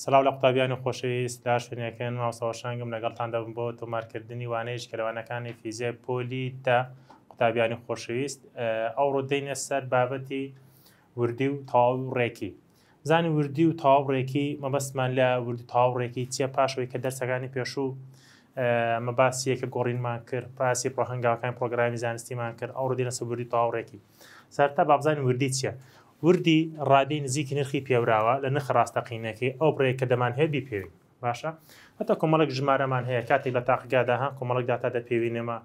سلااو لە قوتابیان و خۆشەویست دا شوێنەکەن ماوسەوەشانگم لەگەڵتان دەبم بۆ تۆمارکردنی وانەیەش کەلەوانەکانی فیزیە پۆلی تا قوتابیانی خۆشەویست ئەو ڕۆدەینە سەر بابەتی وردی و تاو ڕێکی زانی وردی و تاو ڕێکی مەبەستمان لە وردی تاو ڕێکی چیە پاشەوەی کە دەرسەکانی پێشوو مەباسیەکە گۆڕینمان کرد پراسی پڕهنگاکان پرۆگرامی زانستیمان کرد ئەو ڕدینە سەبوردی تاو ڕێکی سەرتا بابزانانی وردی چیە؟ وردی ڕادی نزیکی نرخی پێوراوە لە نرخ ڕاستەقینەکەی ئەو بڕێک کە دەمان هەبی پێوی باشە هەتا کۆمەڵک ژمارەمان هەیە کاتێک لە تاقیگاداها کۆمەڵک داتا دەپێوینەمە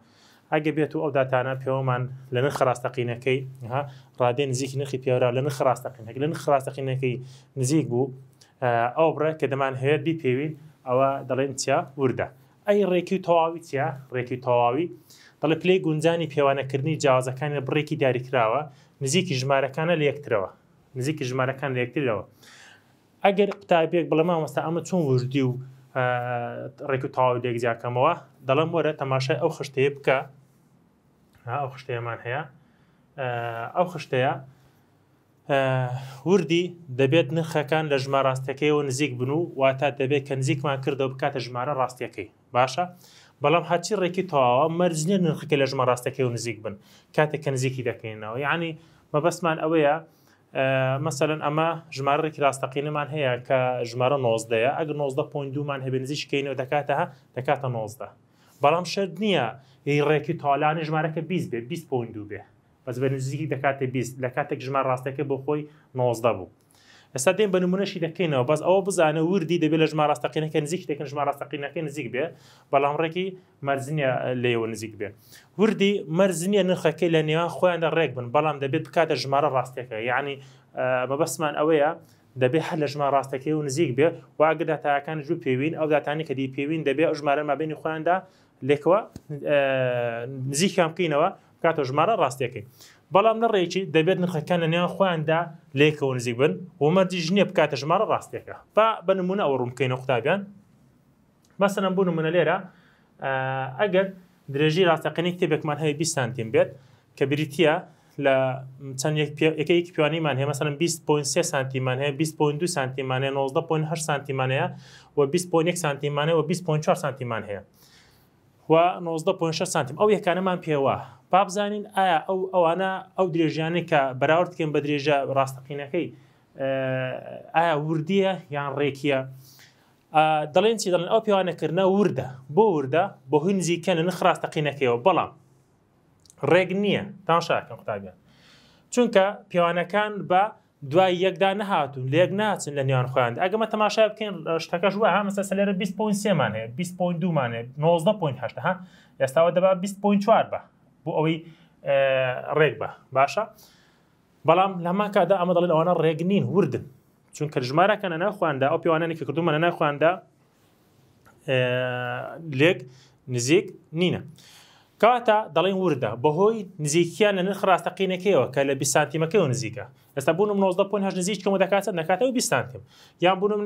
ئەگە بێت و ئەو داتانە پێوەمان لە نرخ ڕاستەقینەکەی ڕادێ نزیکی نرخی پێورا لە نرخ ڕاستەقینەکە لە نرخ ڕاستەقینەکەی نزیک بوو ئەو بڕە کە دەمان هەیە بی پێوین ئەوە دەڵێن چیا وردە ئەی ڕێکی تەواوی چیا ڕێکی تەواوی دەڵێ پلەی گونجانی پێوانەکردنی جیازەکانی بڕێکی دیاریکراوە نزیکی ژمارەکانە لە یەکترەوە نزیکی ژمارەکان لە یەکترەوە ئەگەر قوتابێک بڵە مامۆستا ئەمە چۆن وردی و ڕێک و تاوی لێکزیاکەمەوە دەڵم وەرە تەماشای ئەو خشتەیە بکە ئەو خشتەیەمان هەیە ئەو خشتەیە وردی دەبێت نرخەکان لە ژمارە ڕاستەکەی و نزیک بن و واتە دەبێت کە نزیکمان کردەوە بکاتە ژمارە ڕاستیەکەی باشە بەڵام هاچی ڕێکی تەواوە مەرجنیە نرخەکە لە ژمە ڕاستەکە و نزیک بن کاتێککە نزیکی دەکەینەوە یعنی مەبەستمان ئەوەیە مثلەن ئەمە ژمارەێکی ڕاستەقینەمان هەیە کە ژمارە 90دەیە ئەگەر 90.دومان هەبێ نزیشکەینەوە دەکاتەها دەکاتە 90 بەڵام شرد نییە هی ڕێکی تاالانی ژمارەکە 20 بێ 20.2 بێ بەس بە نزیکی دەکاتێ 20 لە کاتێک ژمار ڕاستەکە بۆ خۆی 90 بوو ئستا دێن بە نمونەشی دەکەینەوە بەس ئەوە بزانە وردی دەبێت لە ژمار ڕاستەقینەکە نزیک دەکەن ژمار ڕاستەقینەکە نزیک بێ بەڵامڕێکی مەرزنیە لێەوە نزیک بێ وردی مەرزنیە نرخەکەی لە نێوان خۆیاندا ڕێک بن بەڵام دەبێت بکاتە ژمارە ڕاستەکە یعنی بەبەسمان ئەوەیە دەبێ هەر لە ژمار ڕاستەکەی و نزیک بێ واگە داتاکان جو پێوین ئەو داتانی کە دی پێوین دەبێ ئەو ژمارە مابینی خۆیاندا لێکەوە نزیکام بکەینەوە کاتۆ ژمارە ڕاستیەکەی بەڵام لە ڕێکی دەبێت نرخەکە لە نێوان خۆیاندا لێکەوە نزیک بن و مەردی ژنیە بکاتە ژمارە ڕاستیەکە با بە نمونە ئەو ڕوومکەینە قوتابیان مەسەرم بوو نمونە لێرە ئەگەر درێژی ڕاستەقنی کتێبێکمان هەیە 20 سانتیم بێت کە بریتە لە چەند یەکەیەکی پیوانیمان هەیە مەسەن 20.3 سانتیمان هەیە 20.2 سانتیمانەیە 19.8 سانتیمانەیە و 20.1 سانتیمانەیە و 20.4 سانتیمان هەیە و 19.6 سانتیم ئەو یەکانەمان پێوە پابزانین ئایا ئەو ئەوانە ئەو درێژیانی کە بەراوردکەم بە درێژە ڕاستەقینەکەی ئایا وردیە یان ڕێکیە دەڵێن چی دەڵێن ئەو پیاوانەکردە وردە بۆ وردە بۆ هوی نزیکەن نخ ڕاستەقینەکەیەوە بەڵام ڕێگ نییە تاشاکەم قوتابیان چونکە پیاوانەکان بە دوای یەکدا نەهاتون لێک ناچن لە نێوان خۆیان ئەگەمە تەماشا بکەین شتەکەش وە هەمەسە سەلێرە 20.3مان هەیە 20.2مان هەیە 90.8 ئێستاوە دەبا 20.4 بە بۆ ئەوەی ڕێک بە باشە بەڵام لەما کادا ئەمە دەڵێن ئەوانە ڕێگ نین وردن چونکە ژمارەکەە ناخواندا ئەو پیوانانی کە کردومە ناخواندا لێک نزیک نینە. کاتە دەڵین وردە بەهۆی نزیکیان لە نرخ ڕاستەقینەکەیەوە کە لە بیسانتیمەکەی و نزیکە ئەستا بوونم 19.8 نزیکەوە دەکات نکاتەوە بیسانتیم یان بوونم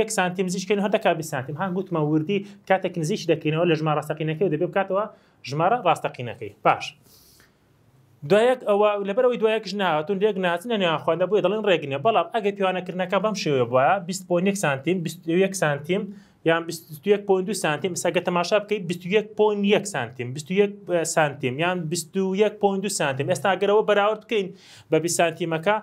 یەک سانتیم زیشکن هەردەکا بیسانتیم هەنگ گوتمە وردی کاتێک نزیش دەکەینەوە لە ژمارە ڕاستەقینەکەی و دەبێ بکاتەوە ژمارە ڕاستەقینەکەی باش. دوایەک ئەوە لەبەرەوەی دوایەکش ناهاتون لێک ناتنە نێوان خوۆندە بووی دەڵین ڕێگنێ بەڵام ئەگە پیوانەکردنەکە بەم شێوێ بە 20.1 سانتیم 21 سانتیم یان 21.2 سانتیم سەگە تەماشا بکەیت 21.1 سانتیم 21 سانتیم یان 21.2 سانتیم ئێستا گەرەوە بەراورد بکەین بە بی سانتیمەکە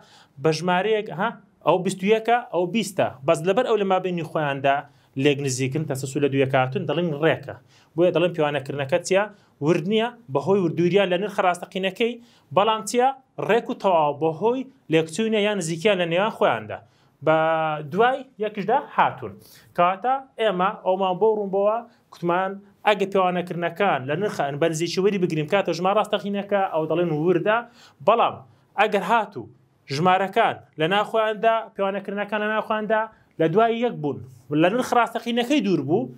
بە ژمارەیەک ها ئەو 21ەکە ئەو 20 بەس لەبەر ئەو لە مابینی خۆیاندا لێک نزیکن تەسەسو لە دویەکاتون دەڵین ڕێکە بۆیە دەڵم پیوانەکردنەکە چە وردنیە بەهۆی وردووریا لە نرخ ڕاستەقینەکەی بەڵام چە ڕێک و تەواو بەهۆی لێکچوونە یان نزیکیان لە نێوان خۆیاندا بە دوای یەکشدا هاتوون کاتە ئێمە ئەومان بۆ ڕوونبەوە کوتمان ئەگە پێوانەکردنەکان لە نرخەن بەنزیی وەری بگریم کاتە ژمار ڕاستەخینەکە ئەو دەڵێن وردا بەڵام ئەگەر هاتوو ژمارەکان لە ناخوااندا پێوانەکردنەکان لە ناخوااندا لە دوای یەک بوون لە نرخ ڕاستەخینەکەی دوور بوو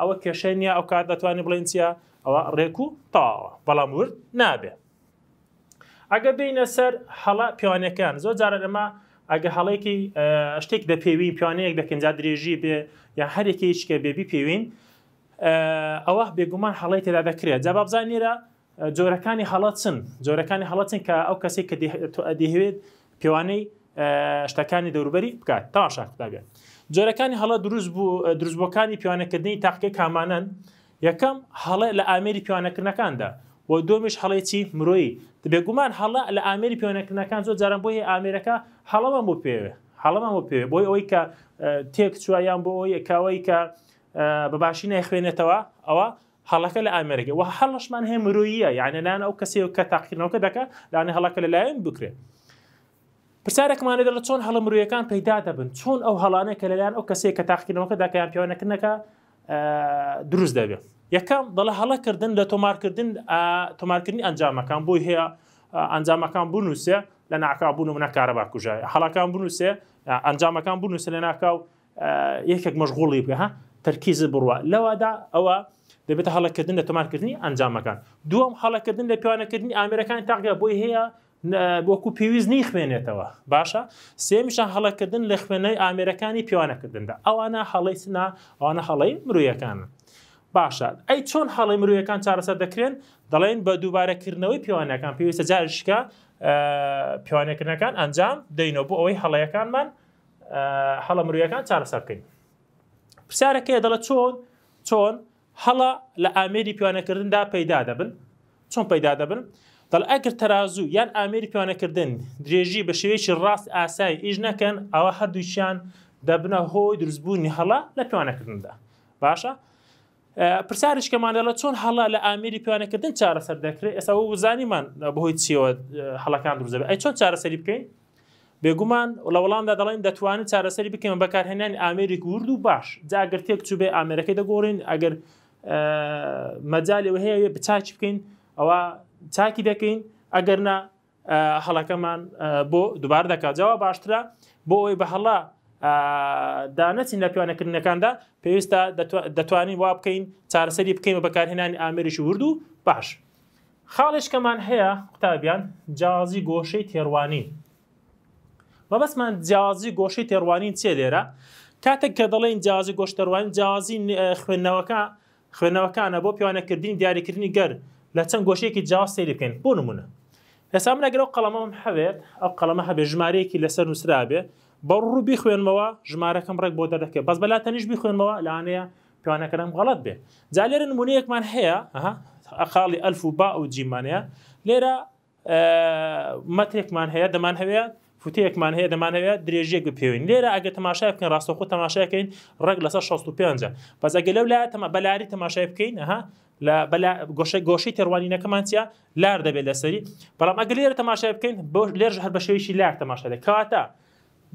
ئەوە کێشێنە ئەو کار دەتوانێت بڵێنسیە ئەوە ڕێک و تاوە بەڵام ورد نابێت ئەگە بینە سەر هەڵا پیوانەکان زۆر جارە ئەمە ئەگە هەڵێکی شتێک دە پێوی پیانەیەک دەکنجا درێژی بێ یا هەرێکی هیچکە بێبی پێوین ئەوە بێگومان هەڵی تێدا دەکرێت جا بزانیرە جۆرەکانی هەڵەتچن جۆرەکانی هەڵەتن کە ئەو کەسێک کە دەهوێت پیوانەی شتەکانی دەوروبەری بکات تا شاکتابێت جۆرەکانی هەڵە دروست بوو دروستبووەکانی پیوانەکردنی تاقیە کامانەن یەکەم هەڵێ لە ئامێری پیوانەکردنەکاندا بۆ دومیش هەڵێکی مرۆی بێگومان هەڵە لە ئامری پێوەەکردنەکان زۆر جاران بۆی ئامریکا هەڵەمان بۆ پێوێ هەڵەمان بۆ پێوێ بۆی ئەوەی کە تێک چوایان بۆ ئەوی ئەکاوەی کە بەباشی نەخوێنێتەوە ئەوە هەڵەکە لە ئامریکا و هەڵشمان هەیە مرۆیە یانەنان ئەو کەسێ کە تاقیرنەوەکە دەکە لاانە هەڵەکە لەلایەن بکرێت. پرسیارێکمانە لە چۆن هەڵە مرۆیەکان پەیدا دەبن چۆن ئەو هەڵانەیە کە لەلایەن ئەو کەسێک کە تاقیرنەوەکە دەکەیان پیاوانەکردنەکە دروست دەبێت. یەکەم دەڵە هەڵەکردن لە تۆمارکردن تۆمارکردنی ئەنجامەکان بۆی هەیە ئەنجامەکان بنووسێ لە ناکبوون و منەکارە باکوژایە هەڵەکان بنووسێ ئەنجامەکان بنووسە لە ناکاو یەکێک مەشغوڵی بکە ها تەرکیز بڕوە لەوادا ئەوە دەبێتە هەڵەکردن لە تۆمارکردنی ئەنجامەکان دووەم هەڵەکردن لە پیوانەکردنی ئامرەکانی تاقیە بۆی هەیە بۆکو پێویست نی خوێنێتەوە باشە سێمیشان هەڵەکردن لە خوێنەی ئامرەکانی پیوانەکردندا ئەوانە هەڵی سنا ئەوانە هەڵی مرۆیەکانن باشە ئەی چۆن هەڵی مرۆیەکان چارەسەر دەکرێن دەڵێن بە دووبارەکردنەوەی پیوانەکان پێویستە جارشکە پیوانەکردنەکان ئەنجام دەینەوە بۆ ئەوەی هەڵەیەکانمان هەڵە مرۆیەکان چارەسەر بکەین پرسیارەکەی دەڵە چۆن چۆن هەڵە لە ئامێری پیوانەکردندا پەیدا دەبن چۆن پەیدا دەبن دەڵ ئەگر تەازوو یان ئامێری پیوانەکردن درێژی بە شێوەیەکی ڕاست ئاسایی ئیش نەکەن ئەوە هەردووچیان دەبنە هۆی دروستبوونی هەڵە لە پیوانەکردندا باشە؟ پرسیارشکەمانەڵە چۆن هەڵا لە ئامری پیانەکردن چارەسەر دەکرێت ئێستا وزانیمان بەهۆی چیەوە هەڵەکان دروزەبێت ئەی چۆن چارەسەری بکەین بێگومان لە وەڵامدا دەڵێن دەتوانین چارەسەری بکەین بەکارهێنانی ئامری گورد و باش جاگرتێک چوبێ ئامرەکەی دەگۆڕین ئەگەر مەجاالەوە هەیە بچچ بکەین ئەوە چاکی دەکەین ئەگەرنا هەڵەکەمان بۆ دوبار دەکات جاوا باشترە بۆ ئەوی بە هەڵە دانەچین لە پیوانەکردنەکاندا پێویستە دەتوانین وا بکەین چارەسەری بکەین بە بەکارهێنانی ئامریش ورد و باش خاڵشکەمان هەیە قوتابیان جیازی گۆشەی تێڕوانی بەبەسمان جیازی گۆشەی تێڕوانین چێ لێرە کاتێک کە دەڵێن جیازی گۆشتەڕوان جیازی خوێندنەوەکە خوێندنەوەکانە بۆ پیوانەکردنی دیاریکردنی گەر لە چەند گۆشەیەکی جیاز سێری بکەین بۆ نمونە لەسا منەگەرەوە قەڵەمەم هەوێت ئەو قەڵەمە هەبێ ژمارەیەکی لەسەر نووسرابێ بەڕوو بیخوێنمەوە ژمارەکەم ڕێک بۆ دەردەکەێت بەس بەلا تەنیش بیخوێنمەوە لەانەیە پیوانەکەم غەڵت بێ جالێرن مونەیەکمان هەیە ئەخاڵی ئەلف و با و جیمانەیە لێرە مەترێکمان هەیە دەمان هەوێت فوتەیەکمان هەیە دەمانەوەێت درێژێک پێوین لێرە ئەگە تەماشای بکەین ڕاستۆخۆ تەماشایەکەین ڕێک لە 65 بەزەگە لەو لایە تەمە بەلاری تەماشای بکەین ئەها گۆشە گۆشەی تێڕوانینەکەمان چیا لار دەبێت لەسەری بەڵام ئەگە لێرە تەماشای بکەین بۆ لێرژ هەر بەشەویشی لار تەماشای کاتە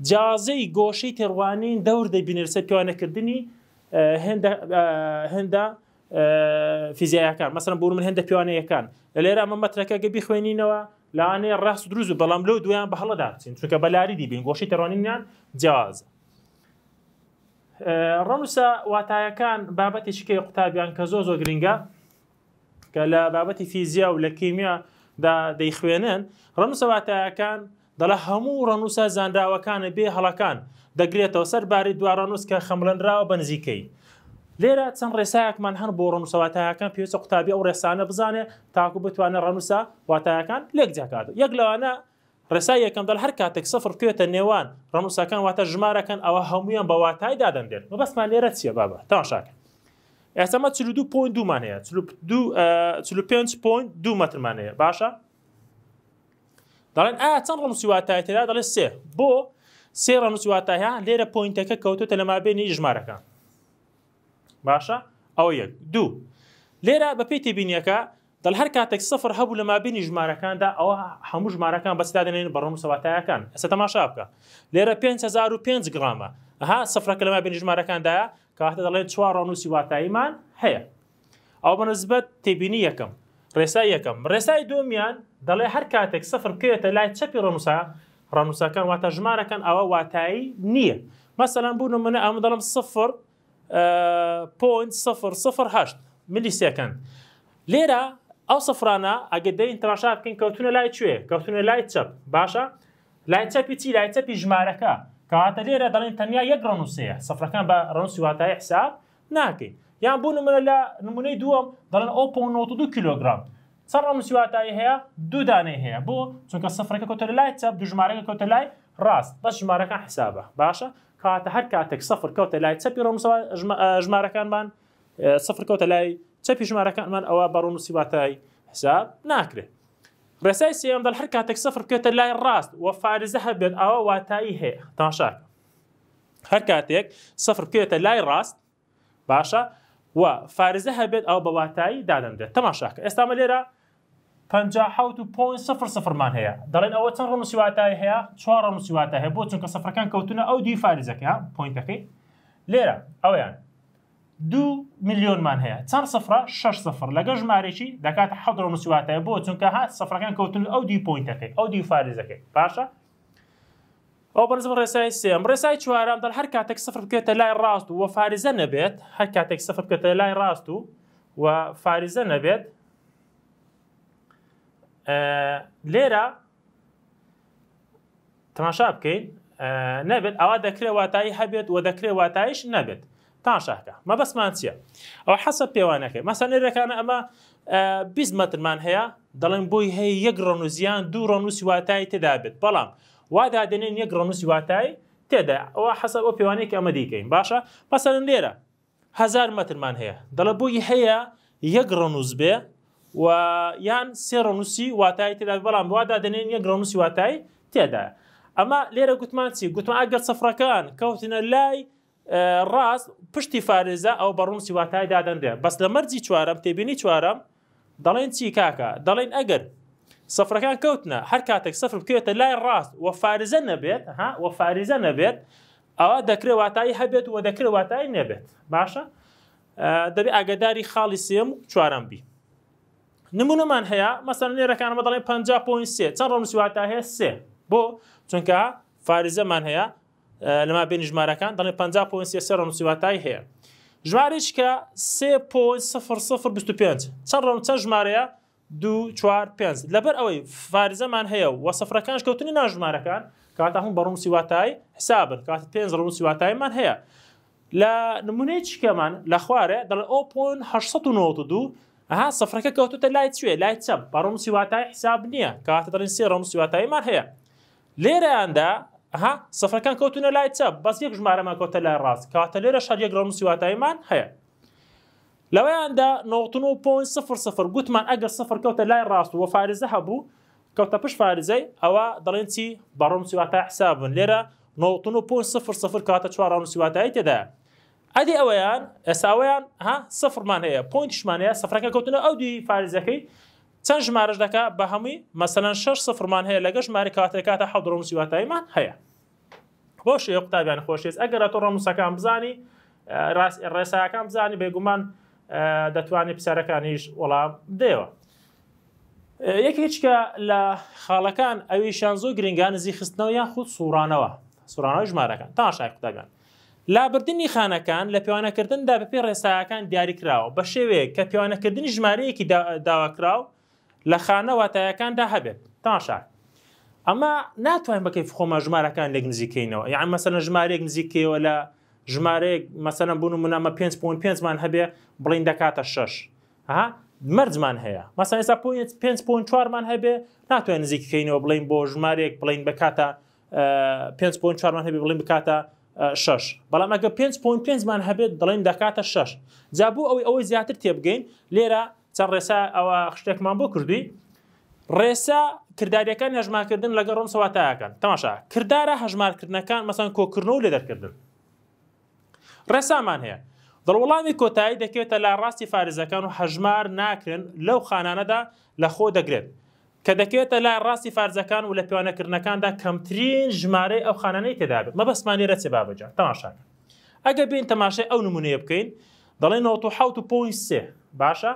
جازەی گۆشەی تێڕوانین دەور دەی بنرسە پیوانەکردنی هەندە فیزیایەکان مەسەرم بۆ من هەندە پیوانەیەکان لێرە ئەمە مەترەکەگە بخوێنینەوە لاانەیە ڕاست دروست و بەڵام لەو دویان بە هەڵەدا بچین چونکە بەلاری دیبین گۆشی تەڕوانینیان جیاز. ڕەنووسە واتایەکان بابەتێکیکەی قوتابیان کە زۆ زۆ گرنگە کە لە بابەتی فیزیا و لە کیمیا دەیخوێنن ڕەنووسە واتایەکان دەڵە هەموو ڕەنووسە زانداوەکانە بێ هەڵەکان دەگرێتەوە سەرباری دوارڕەنووس کە خەملەنراوە بنزیکەی. لێرە چەند ڕێسایەکمان هەن بۆ ڕنووسەواتایەکان پێویستە قوتابی ئەو ڕێسانە بزانێ تاکو بتوانە ڕەنووسە واتایەکان لێک جاکات. یەک لەوانە ڕێسای یەکەم دەل هەر کاتێک سفر کوێتە نێوان ڕەنووسەکان واتە ژمارەکەن ئەوە هەمویان بە واتایدا دەندێت. بەبستمان لێرە چیە بابە تاشاکە. ئێستامە چ دو پوین دومان هەیە پێ پوین دو مەترمان هەیە باشە؟ دەڵێن ئا چەند ڕمسی واتای تێدا دەڵێ سێ بۆ سێ ڕمسی واتایە لێرە پوینتەکە کەوتوتە لە مابێنی ژمارەکان باشە ئەوە یەک دوو لێرە بە پێی تێبینیەکە دەل هەر کاتێک سفر هەبوو لە مابینی ژمارەکاندا ئەوە هەموو ژمارەکان بەستادنێن بە ڕموو سەواتایەکان ئەستا تەماشا بکە لێرە 5 گرامە ئەها سفرەکە لە مابینی ژمارەکاندایە کاتە دەڵێن چوار ڕۆنووسی واتاییمان هەیە ئەو بەنسبەت تێبینی یەکەم ڕێسای یەکەم ڕێسای دومیان دەڵێ هەر کاتێک سفر بکەوێتە لای چەپی ڕۆنووسا ڕەنووسەکان واتە ژمارەکەن ئەوە واتایی نییە مەسەلەن بوون منە ئەمە دەڵم سفر پوین سفر سفر هەشت ملیسیەکەن لێرە ئەو سفرانە ئەگە دەین تەماشا بکەین کەوتونە لای کوێ کەوتونە لای چەپ باشە لای چەپی چی که چەپی لیرا کەواتە تنیا یک رانوسیه یەک کن با رانوسی و واتای حساب نه کی ناکەین یان بوون منە لە نمونەی دووەم دەڵێن ئەو دو کیلوگرم سەرڕەم سواتایی هەیە دوودانەی هەیە بۆ چونکە سفرەکە کۆتە لای چەپ دو ژمارەکە کۆتە لای ڕاست بە ژمارەکان حسابە باشە کاتە هەر کاتێک سفر کەوتە لای چەپی ڕۆمسەوە ژمارەکانمان سفر کەوتە لای چەپی ژمارەکانمان ئەوە بەڕون و سیباتایی حساب ناکرێت ڕێسای سێم دەڵ هەر کاتێک سفر کێتە لای ڕاست وە فارزە هەبێت ئەوە واتایی هەیە تاشاک هەر کاتێک سفر بکێتە لای ڕاست باشە و فارزە هەبێت ئەو بەواتایی دادەمدێت تەماشاکە ئێستامە لێرە مان هەیە دەڵێن ئەوە چەند ڕمسیواتای هەیە چوار ڕمسیواتە هەیە بۆ چونکە سەفرەکان کەوتونە ئەو دی فارزەکە پوینتەکەی لێرە ئەویان دو میلیۆنمان هەیە چەند سفرە شش سفر لەگە ژمارێکی دەکات حەڵ ڕمسیواتەیە بۆ چونکە هات سەفرەکان کەوتن ئەو دی پوینتەکەی ئەو دی فارزەکەی پاشە او بەنزم ڕێسای سێم ڕێسای چوارم دەڵ هەر کاتێک سفر بکێتە لای ڕاست و وە فارزە نەبێت هەر کاتێک سفر بکێتە لای ڕاست و و فارزە نەبێت آه، لێرە تەماشا بکەین آه، نەبێت ئەوە دەکرێت واتایی هەبێت و دەکرێت واتایش ما تاشاکە مە بەسمان چییە ئەو حەسە پێوانەکەی مەسان لێرەکانە ئەمە بیزمەترمان هەیە هي بۆی هەیە یەک ڕۆنوزیان دوو ڕۆنووسی واتایی تێدابێت بەڵام وادادنێن یەک ڕۆنوسی واتای تێدا ئەوە حەسە بۆ پێوانەیە ئەمە دیکەین باشە پەسەرن لێرە هزار مترمان هەیە دەڵە بۆی هەیە یەک ڕۆنووز بێ و یان سێ ڕۆنووسی واتای تێدا بەڵام وادادنێن یەک ڕۆنووسی واتای تێدا ئەما لێرە گوتمان چی گوتمان ئەگەر سەفرەکان کەوتنە لای ڕاست پشتی فارێزە ئەو بەڕومسی واتای دادەندێ بەس لە مەرجی چوارم تێبینی چوارم دەڵێن چی کاکە دەڵێن ئەگەر سفرەکان کەوتنە هەر کاتێک سفر بکرێتە لای ڕاست وە فارزە نەبێت وە فارزە نەبێت ئەوە دەکرێت واتایی هەبێت وە دەکرێت واتایی نەبێت باشە دەبێت ئاگداری خاڵی سێم چوارم بی نمونەمان هەیە مەسەر نێرەکان بەدەڵێ 50 پوینسێ چەند ڕۆمسی واتا هەیە سێ بۆ چونکە فارزەمان هەیە لەما بین ژمارەکان دەڵێ 50 پوینسێ سێ ڕۆمسی واتای هەیە ژمارێککە سێ پۆ 0 25 چەند ڕۆم چەند ژمارەیە دو چوار پێنج لەبەر ئەوەی فارزەمان هەیە و سەفرەکان شکەوتنی ناژمارەکان کاتا هەم بە ڕووسی واتای حسابن کات پێنج ڕووسی واتایمان هەیە لە نمونەی چکەمان لە خوارێ دەڵ ئۆ.92 ئەها سەفرەکە کەوتتە لای چێ لای چەم بە ڕووسی واتای حساب نییە کاتە دەڵین سێ ڕووسی واتایمان هەیە لێرەیاندا ئەها سەفرەکان کەوتونە لای چەپ بەس یەک ژمارەمان کۆتە لای ڕاست کاتە لێرە شار یەک ڕووسی واتایمان هەیە لەوەیاندا 90.00 گوتمان ئەگەر سفر کەوتە لای ڕاست و فارزە هەبوو کەوتە پشت فارزەی ئەوە دەڵێن چی بەڕۆم سیواتە حسابن لێرە 90.00 کاتە چوار سیواتایی تێدا ئەدی ئەوەیان ئێساوەیان ها سفرمان هەیە پوینتشمان هەیە سفرەکە کەوتنە ئەو دی فارزەکەی چەند ژمارەش دەکە بە هەمووی مەسەەن 6 سفرمان هەیە لەگە ژماری کاتێکاتە حەڵڕۆم سیواتاییمان هەیە بۆش قوتابیان خۆشێت ئەگەر تۆ ڕۆموسەکان بزانی ڕێساکان بزانی بێگومان دەتوانێت پسارەکانیش وەڵام دێوە. یەکێچکە لە خاڵەکان ئەویشان زۆ گرنگان نزی خستنەوە یان خود سوورانەوە سوورانەوە ژمارەکان تا شاکتەکان. لابردننی خانەکان لە پیوانەکردندا بەپی ڕێساەکان دیاریکراوە بە شێوەیە کە پیوانەکردنی ژمارەیەکی داواکراو لە خانە واتایەکاندا هەبێت تاشا ئەما ناتوانین بەکەی خۆمە ژمارەکان لێک نزیکەینەوە یان مەسەر ژمارێک نزیکەوە لە ژمارەیەک مەسەرم بوون و منامە 5.5مان هەبێ بڵین دەکاتە شش ها مەرجمان هەیە مەسا ئێستا پێ4مان هەبێ ناتوانێت نزیکەینەوە بڵین بۆ ژمارێک بڵین بکاتە 5.4مان هەبێ بڵین بکاتە شش بەڵام ئەگە 5.5مان هەبێت دڵین دەکاتە شش جابوو ئەوەی ئەوەی زیاتر تێبگەین لێرە چەند ڕێسا ئەوە خشتێکمان بۆ کردووی ڕێسا کردداریەکان هەژماکردن لەگە ڕۆم سەواتایەکان تەماشا کردارە هەژمارکردنەکان مەسان کۆکردن و لێ دەرکردن ڕێسامان هەیە دڵوڵامی کۆتایی دەکێتە لا ڕاستی فارزەکان و هەژمار ناکرن لەو خانانەدا لە خۆ دەگرێت کە دەکەوێتە لای ڕاستی فارزەکان و لە پیوانەکردنەکاندا کەمترین ژمارە ئەو خانەی تێدابێت مە بەسمانی رەچێ بابجان تەماشاکە ئەگە بین تەماشای ئەو نمونەیە بکەین دەڵێن 1970 باشە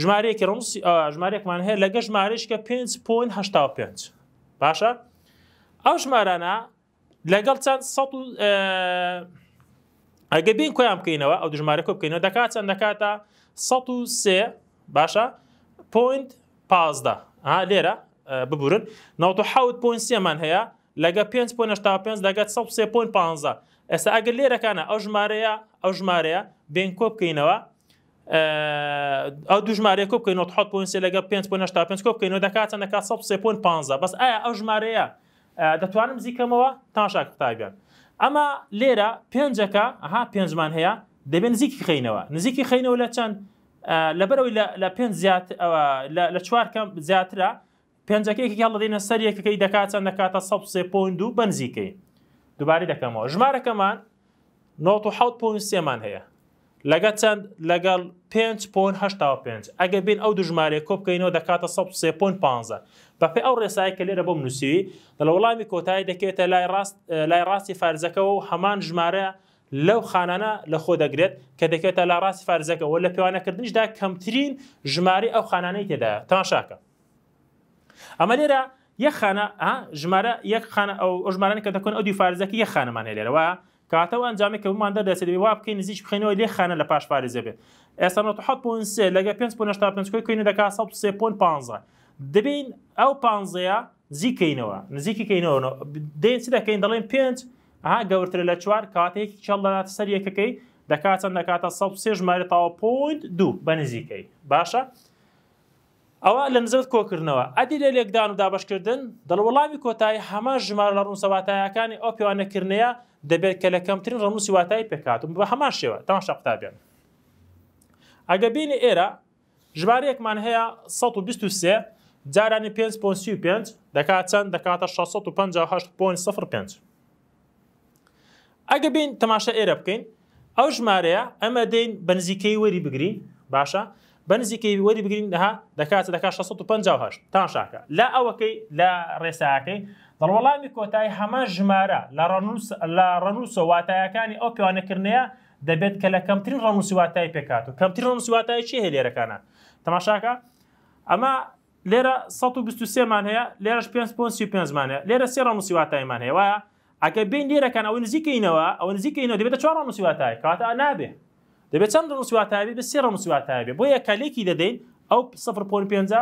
ژمارەیەکی ڕمسی ژمارێکمان هەیە لەگە ژمارشکە 5.5 باشە ئەو ژمارانە لەگەڵ چەند ئەگە بین کۆیان بکەینەوە ئەو دژمارە کۆ بکەینەوە دەکات چەند دەکاتە ١ باشە پوینت پازدا لێرە ببورن 1970مان هەیە لەگە 5.5 دەگات 5.5 ئێستا ئەگەر لێرەکانە ئەو ژمارەیە ئەو ژمارەیە بین کۆ بکەینەوە ئەو دوژمارە کۆ بکەین 6.5 لەگە 5.5 کۆ بکەینەوە دەکات چەند دەکات 5 بەس ئایا ئەو ژمارەیە دەتوانم زیکەمەوە تاشا قوتابیان ئەمە لێرە پێنجەکە ئەها پێنجمان هەیە دەبێن نزیکی خینەوە نزیکی خینەوە لە چەند لەبەرەوەی لە پێنج زیات لە چوارکە زیاترە پێنجەکەیکی هەڵدەینە سەر یەکەکەی دەکات چەند دەکاتە سە سێ پوین و بنزیکەی دووباری دەکەمەوە ژمارەکەمان 90 پوین سێمان هەیە لەگە چەند لەگەڵ 5 پۆن 5 ئەگە بین ئەو دژمارە کۆبکەینەوە دەکاتە 3 پۆن 15 بەپی ئەو ڕێسایی کە لێرە بۆم نووسی لە وەڵامی کۆتایی دەکێتە لای ڕاستی فارزەکەەوە و هەمان ژمارە لەو خانانە لە خۆ دەگرێت کە دەکێتە لا ڕاستی فارزەکەەوە لە پێوانەکردنیشدا کەمترین ژماری ئەو خانانەی تێدا تاشاکە ئەمە لێرە یەک خانە ژمارە یەک خانە ئەو ژمارانە کە دەکەن ئەو دی فارزەکە یە خانەمان لێرەوە کاتەوە ئەنجامی کە بمان دەدەسێت وا بکەین نزیک بخینەوە لێ خانە لە پاش پارێزە بێ ئێستا لەگە 5 کوین دەکا 15 دەبین ئەو پانزەیە زیکەینەوە نزیکیکەینەوە دێن چی دەکەین دەڵێن پێنج ئاها گەورتر لە چوار کاتێکی چڵات سەر یەکەکەی دەکاتەن دەکاتە سە سێ ژمارە تاوە پوینت دوو بە نزیکەی باشە؟ ئەوە لە نزرت کۆکردنەوە ئەدی لە لێکدان و دابشکردن دڵ وەڵامی کۆتایی هەمە ژمار لە ڕوونسەواتایەکانی ئەو پیوانەکردنەیە دەبێت کە لە کەمترین ڕەموسی واتای پێکاتم بە هەمان شێوە تەوان شەقتابیان ئەگە بینی ئێرە ژمارەیەکمان هەیە 123 جارانی 5.5 دەکات چەند دەکاتە 658.5 ئەگە بین تەماشە ئێرە بکەین ئەو ژمارەیە ئەمە دەین بەنزیکەی وەری بگرین باشە بەنزیکەی وەری بگرین دەها دەکات دەکات 658 تا شاکە لە ئەوەکەی لە ڕێساکەی دەڵوەڵامی کۆتایی هەمە ژمارە لە ڕەنووس واتایەکانی ئەو پیوانەکردنەیە دەبێت کە لە کەمترین ڕەنووسی واتای پێکات و کەمترین ڕەنووسی واتای چی هەیە لێرەکانە تەماشاکە ئەمە لێرە 123مان هەیە لێرەش 5.5مان هەیە لێرە سێ ڕەنووسی واتایمان هەیە وایە ئەگە بین لێرەکان ئەو نزیکەینەوە ئەو نزیکەینەوە دەبێت چوار ڕەنووسی واتای کاتە نابێ دەبێت چەند ڕەنووسی واتابی بە سێ ڕەنووسی واتابێ بۆ یە کەلێکی دەدەین ئەو 0.5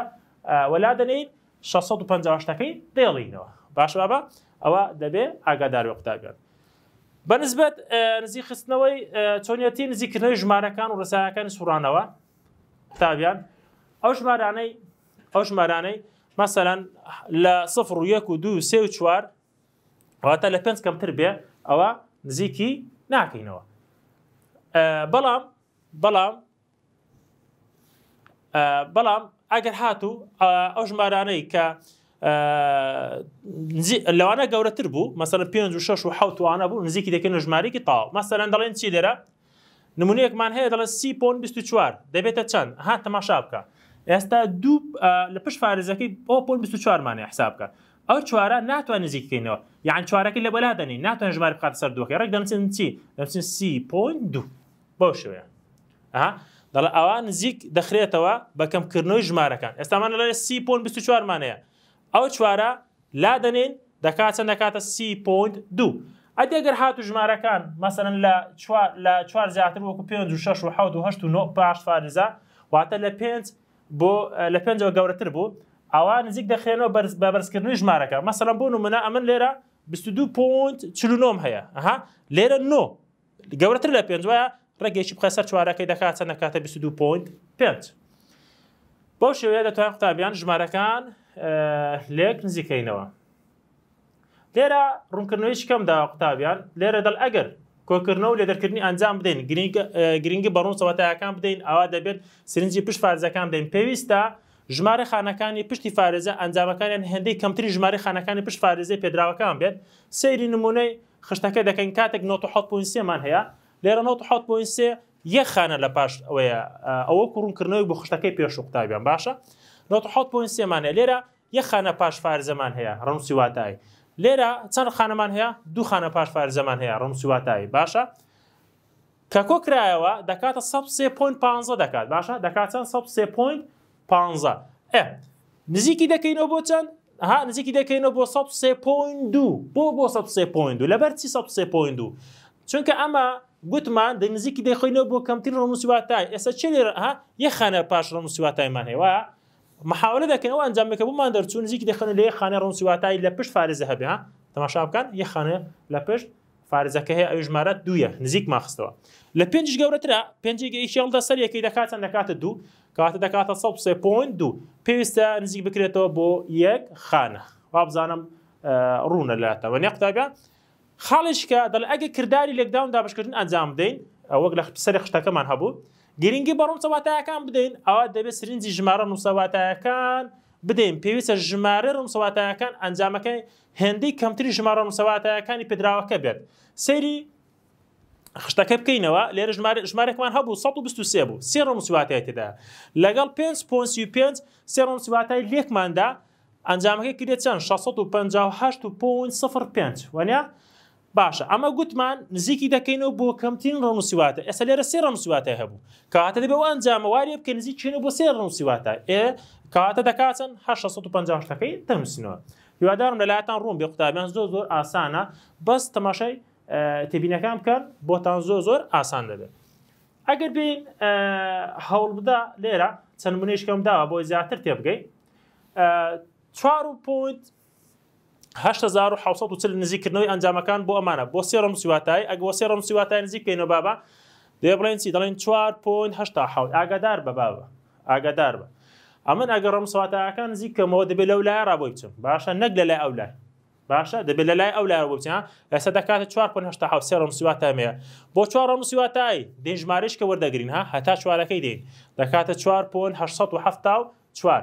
وەلا دەنین 650 شتەکەی دێڵینەوە باشە بە ئەوە دەبێ ئاگادار وەقتابێت بەنسبت نزی خستنەوەی چۆنیەتی نزیکردنەوەی ژمارەکان و ڕسایەکانی سوورانەوە قوتابیان ئەو ژمارانەی ئەو ژمارانەی مەسەەن لە سفر و یەک و دو سێ و چوار واتە لە پێنج کەمتر بێ ئەوە نزیکی ناکەینەوە بەڵام بەڵام بەڵام ئەگەر هاتوو ئەو ژمارانەی کە لەوانە گەورەتر بوو مەسەر 5 6 و حوتوانە بوو نزیکی دەکەن ژمارێکی تاو مەسەرەن دەڵێن چی لێرە نمونەیەکمان هەیە دەڵێ سی پۆن 24 دەبێتە چەند ها تەماشا بکە ئێستا دوو لە پشت فارزەکەی بۆ پۆن 24مانە حسابکە ئەو چوارە ناتوان نزیککەینەوە یان چوارەکە لە بەلادنی ناتوان ژمار بخات سەر دوکە ڕێک دەمچین چی دەچین سی پۆین دو بۆ شوێ دەڵ ئەوان نزیک دەخرێتەوە بە کەمکردنەوەی ژمارەکان ئێستامان لە سی پۆن 24مانەیە ئەو چوارە لا دەنێن دەکات چەند دەکاتە سی پوینت دو ئەدەگەر هاتو ژمارەکان مەسەرن لە لە چوار زیاتر وەکو 5 و 6 و 1970 و 9 پاش فارزە واتە لە پێ بۆ لە پێنجەوە گەورەتر بوو ئەوان نزیک دەخێنەوە بە بەرزکردنی ژمارەکە مەسەرە بۆ منە ئەمن لێرە 22 پوینت چلونۆم هەیە ئەها لێرە نۆ گەورەتر لە پێنج وایە ڕێگەیشی بخەسەر چوارەکەی دەکات چەند نکاتە 22 پوینت پێ بەو شێوەیە دەتوان قوتابیان ژمارەکان لێک نزیکەینەوە لێرە ڕوونکردنەوەی شکەمدا قوتابیان لێرە دەڵ ئەگەر کۆکردنەوە لە دەرکردنی ئەنجام بدەین گرنگی بەڕوون سەواتایەکان بدەین ئەوا دەبێت سرنجی پشت فارزەکان بدەین پێویستە ژمارە خانەکانی پشتی فارێزە ئەنجامەکانیان هەندەی کەمتری ژمارە خانەکانی پشت فارێزی پێدراوەکان بێت سەیری نمونەی خشتەکە دەکەین کاتێک 1970مان هەیە لێرە 1970 یەک خانە لە پاش ئەوەیە ئەوە کوڕونکردنەوەی بۆ خشتەکەی پێش قوتابیان باشە سێمانە لێرە یە خانە پاش فارزەمان هەیە ڕمسی واتایی لێرە چەند خانەمان هەیە دوو خانە پاش فارزەمان هەیە ڕمسی واتایی باشە کە کۆکرایەوە دەکاتە 3.5 دەکات باشە دەکات چەند 3.5 نزیکی دەکەینەوە بۆ چەند ها نزیکی دەکەینەوە بۆ 3.2 بۆ بۆ 3.2 لەبەر چی 3.2 چونکە ئەمە گوتمان دە نزیکی دەخۆینەوە بۆ کەمتر ڕموسیواتای ئێستا چ لێرە ها یە خانە پاش ڕموسیواتایمان هێوە محاولە دەکەن ئەو ئەنجامەکە بمان دەرچوو نزیک دەخن لێ خانە ڕۆنسیواتایی لە پشت فارزە هەبێ تەماشا بکەن یە خانە لە پشت فارزەکە هەیە ئەو ژمارە دویە نزیک ماخستەوە لە پێنج گەورەترا پێنجیگەیشێڵدا سەر یەکەی دەکاتە نکاتە دوو کاتە دەکاتە سە پوین دوو پێویستە نزیک بکرێتەوە بۆ یەک خانە وا بزانم ڕوونە لاتەوە نەقتابە خاڵشکە دەڵ ئەگە کردداری لێکداون دابشکردن ئەنجام بدەین ئەوەک لە سەر خشتەکەمان هەبوو گرنگی بەڕوم سەواتایەکان بدەین ئەوە دەبێت سرنجی ژمارە نووسەواتایەکان بدەین پێویستە ژمارە ڕومسەواتایەکان ئەنجامەکەی هەندەی کەمتری ژمارە ڕومسەواتایەکانی پێدراوەکە بێت سەیری خشتەکە بکەینەوە لێرە ژمارێکمان هەبوو 123 بوو سێ ڕومسواتای تێدا لەگەڵ پێ پۆسی پێ سێ ڕومسواتای لێکماندا ئەنجامەکەی کرێت چەند 658 و 5 وانە باشە ئەمە گوتمان نزیکی دەکەینەوە بۆ کەمترین ڕنووسیواتە ئەس لێرە سێ ڕمسیواتە هەبوو کاتە دەبێ ئەوان جامەواری بکە نزیک چێنە بۆ سێ ڕنووسیواتە ئێ کاتە دەکاتن 650 تەکەی تەمسینەوە یوادارم لەلایەتان ڕوون بێ قوتابیان زۆر زۆر ئاسانە بەس تەماشای تێبینەکان بکەن بۆتان زۆر زۆر ئاسان دەبێت ئەگەر بین هەوڵ بدا لێرە چەند منیشکەم داوە بۆی زیاتر تێبگەی 4 پوینت 1970 نزیکردنەوەی ئەنجامەکان بۆ ئەمانە بۆ سێڕم سواتای ئەگەوە سێڕم سواتای نزیک پێینەوە بابا دێ بڵێن چی دەڵێن 4.8 ئاگادار بە بابە ئاگادار بە ئەمن ئەگە ڕم سواتایەکان نزیکەمەوە دەبێت لەو لای ڕابۆی بچم باشە نەک لە لای ئەو لای باشە دەبێت لە لای ئەو لای بچیان ئەستا دەکاتە 4.8 سێڕم سواتەمەیە بۆ چوارڕم سواتایی دێژمارشکە وەردەگرین ها هەتا چوارەکەی دێن دەکاتە 4.8 چوار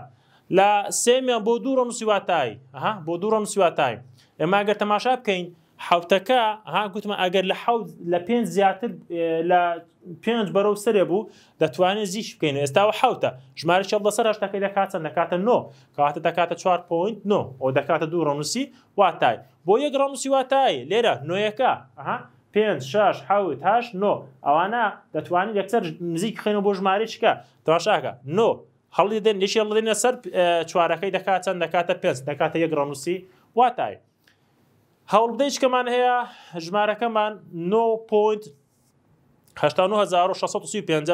لە سێمیان بۆ دوورۆ نووسیواتایی بۆ دوورۆ نووسیواتایی ئێماگە تەماشا بکەین حوتەکە ها گوتمە ئەگەر لە حوت لە پێنج زیاتر لە پێنج بەرەو سرێ بوو دەتوانێت زیش بکەین ئێستاوە حوتە ژمارە چە لەسەر هەشتەکەی دەکاتە نکاتە نۆ کاتە دەکاتە 4.9 ئەو دەکاتە دوو ڕۆنووسی واتای بۆ یەک ڕۆنووسی واتایی لێرە نوۆیەکە پێ شش حوت هاش نۆ ئەوانە دەتوانین یەکسەر نزیک خێن بۆ ژماری چکە تەواشاکە نۆ هەڵی دێن نیشی هەڵێنە سەر چوارەکەی دەکات چەند دەکاتە پێنج دەکاتە یەک ڕەنووسی واتای هەوڵ بدەیچکەمان هەیە ژمارەکەمان 9.650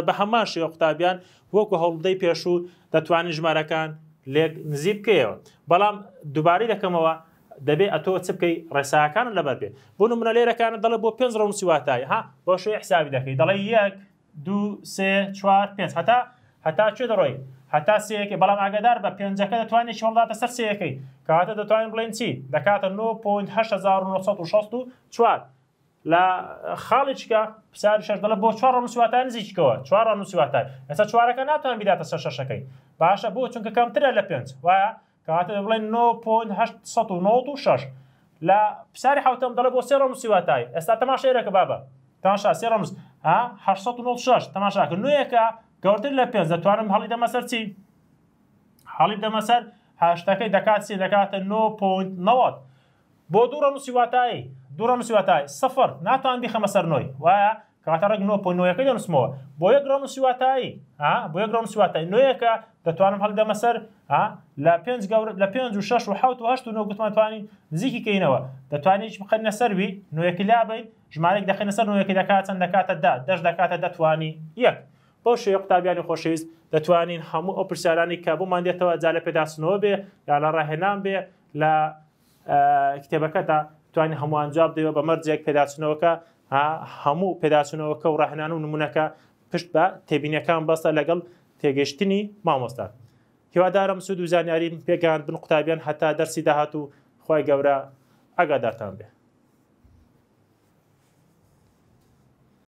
بە هەمان شێوە قوتابیان وەکو هەوڵدەی پێش و دەتوانین ژمارەکان لێک نزیب بکەیەوە بەڵام دووباری دەکەمەوە دەبێ ئەتۆ چ بکەی ڕێساکانە لەبەر بێ بۆ منە لێرەکانە دەڵە بۆ پێنج ڕەنوسی واتای ها بۆ شوێ حسابی دەکەی دەڵی یەک دو سێ چوار پێنج هەتا هەتا چێ دەڕۆی هەتا سەیەکی بەڵام ئاگدار بە پێنجەکە دەتوانێت شڵداتە سەر سەیەکەی کاتە دەتوانین بڵێن چی دەکاتە 9.1960 چوار لە خاڵێکە پسار شش لە بۆ چوار نووسواتان نزیکەوە چوار نووسواتان ئێستا چوارەکە ناتوان بیداتە سەر شەشەکەی باشە بۆ چونکە کەمترە لە پێنج وایە کاتە دەڵێن 9.6 لە پساری حوتم دەڵە بۆ سێ نووسواتای ئێستا تەماشێرەکە بابە تاشا سێ ڕمز 1996 تەماشاکە نوێەکە گەورتر لە پێ دەتوانم هەڵی دەمەسەر چی هەڵی دەمەسەر هاشتەکەی دەکات سێ دەکاتە 9.90 بۆ دوورە نووسیواتایی دوورە نووسیواتای سفر ناتوان بیخەمە سەرنۆی وایە کاتە ڕێک 9.9ەکەی دەنووسمەوە بۆ یەک ڕۆم نووسیواتایی بۆ یەک ڕۆم سوواتای نوێیەکە دەتوانم هەڵ دەمەسەر لە پێ گەورە لە 5 و 6 و 1970 و گوتمانتوانی نزیکی کەینەوە دەتوانیت بخەنە سەروی نوێکی لابین ژمارێک دەخێنە سەر نوێکی دەکات چەند دەکاتە دا دەش دەکاتە دەتوانی یەک بۆ شێ قوتابیانی خۆشەویست دەتوانین هەموو ئەو پرسیارانی کە بۆمان دێتەوە جالە پێداسنەوە بێ یا لە ڕاهێنان بێ لە کتێبەکەدا توانین هەمووان جواب دەوە بە مەرجێک پێداچنەوەکە هەموو پێداچنەوەکە و ڕاهێنان و نمونونەکە پشت بە تێبینەکان بەستە لەگەڵ تێگەشتنی مامۆستان. هیوادارم سود و زانیارین پێگەاندن قوتابیان هەتا دەرسی داهات و خی گەورە ئەگادارتان بێ.